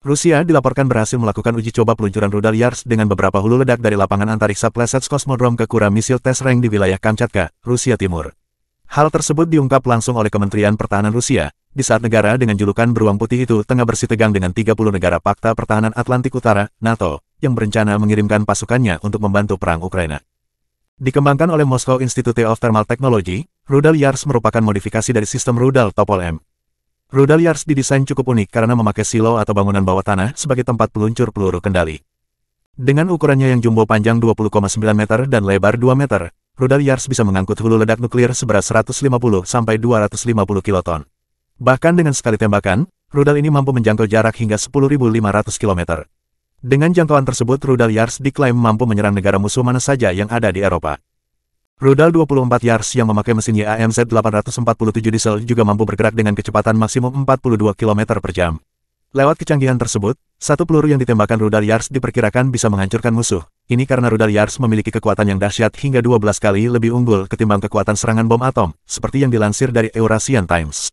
Rusia dilaporkan berhasil melakukan uji coba peluncuran rudal Yars dengan beberapa hulu ledak dari lapangan antariksa Plesets Kosmodrom ke Kura misil tes di wilayah Kamchatka, Rusia Timur. Hal tersebut diungkap langsung oleh Kementerian Pertahanan Rusia, di saat negara dengan julukan beruang putih itu tengah bersitegang dengan 30 negara Pakta Pertahanan Atlantik Utara, NATO, yang berencana mengirimkan pasukannya untuk membantu perang Ukraina. Dikembangkan oleh Moscow Institute of Thermal Technology, rudal Yars merupakan modifikasi dari sistem rudal Topol M, Rudal Yars didesain cukup unik karena memakai silo atau bangunan bawah tanah sebagai tempat peluncur peluru kendali. Dengan ukurannya yang jumbo panjang 20,9 meter dan lebar 2 meter, rudal Yars bisa mengangkut hulu ledak nuklir seberat 150 sampai 250 kiloton. Bahkan dengan sekali tembakan, rudal ini mampu menjangkau jarak hingga 10.500 km. Dengan jangkauan tersebut, rudal Yars diklaim mampu menyerang negara musuh mana saja yang ada di Eropa. Rudal 24 Yars yang memakai mesin YAMZ 847 diesel juga mampu bergerak dengan kecepatan maksimum 42 km per jam. Lewat kecanggihan tersebut, satu peluru yang ditembakkan rudal Yars diperkirakan bisa menghancurkan musuh. Ini karena rudal Yars memiliki kekuatan yang dahsyat hingga 12 kali lebih unggul ketimbang kekuatan serangan bom atom, seperti yang dilansir dari Eurasian Times.